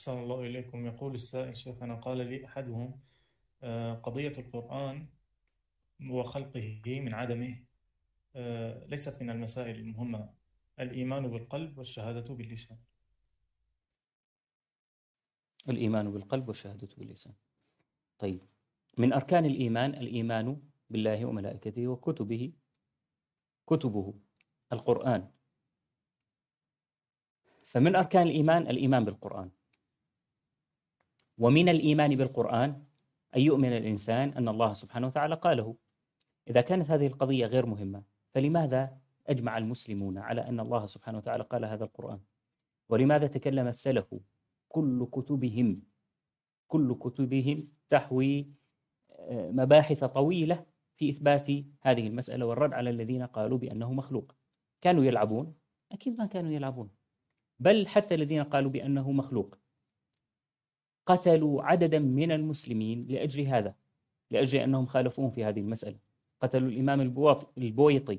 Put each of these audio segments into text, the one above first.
أحسن الله إليكم يقول السائل شيخنا قال لي أحدهم آه، قضية القرآن وخلقه من عدمه آه، ليست من المسائل المهمة الإيمان بالقلب والشهادة باللسان الإيمان بالقلب والشهادة باللسان طيب من أركان الإيمان الإيمان بالله وملائكته وكتبه كتبه القرآن فمن أركان الإيمان الإيمان بالقرآن ومن الإيمان بالقرآن أن يؤمن الإنسان أن الله سبحانه وتعالى قاله إذا كانت هذه القضية غير مهمة فلماذا أجمع المسلمون على أن الله سبحانه وتعالى قال هذا القرآن ولماذا تكلم السلف كل كتبهم كل كتبهم تحوي آه، مباحث طويلة في إثبات هذه المسألة والرد على الذين قالوا بأنه مخلوق كانوا يلعبون أكيد ما كانوا يلعبون بل حتى الذين قالوا بأنه مخلوق قتلوا عددا من المسلمين لاجل هذا لاجل انهم خالفوهم في هذه المساله قتلوا الامام البويطي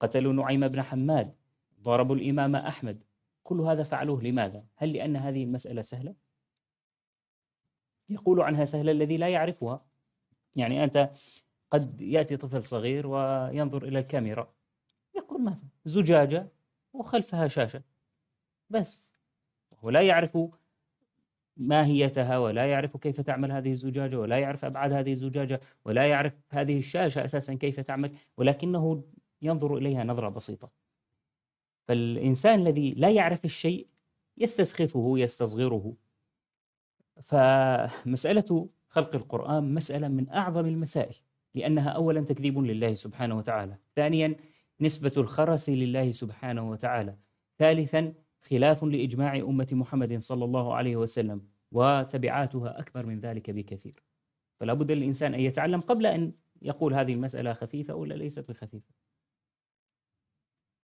قتلوا نعيم بن حماد ضربوا الامام احمد كل هذا فعلوه لماذا؟ هل لان هذه المساله سهله؟ يقول عنها سهله الذي لا يعرفها يعني انت قد ياتي طفل صغير وينظر الى الكاميرا يقول ماذا؟ زجاجه وخلفها شاشه بس هو لا يعرف ماهيتها ولا يعرف كيف تعمل هذه الزجاجة ولا يعرف أبعاد هذه الزجاجة ولا يعرف هذه الشاشة أساسا كيف تعمل ولكنه ينظر إليها نظرة بسيطة فالإنسان الذي لا يعرف الشيء يستسخفه يستصغره فمسألة خلق القرآن مسألة من أعظم المسائل لأنها أولا تكذيب لله سبحانه وتعالى ثانيا نسبة الخرس لله سبحانه وتعالى ثالثا خلاف لاجماع امه محمد صلى الله عليه وسلم وتبعاتها اكبر من ذلك بكثير. فلا بد للانسان ان يتعلم قبل ان يقول هذه المساله خفيفه ولا ليست بخفيفه.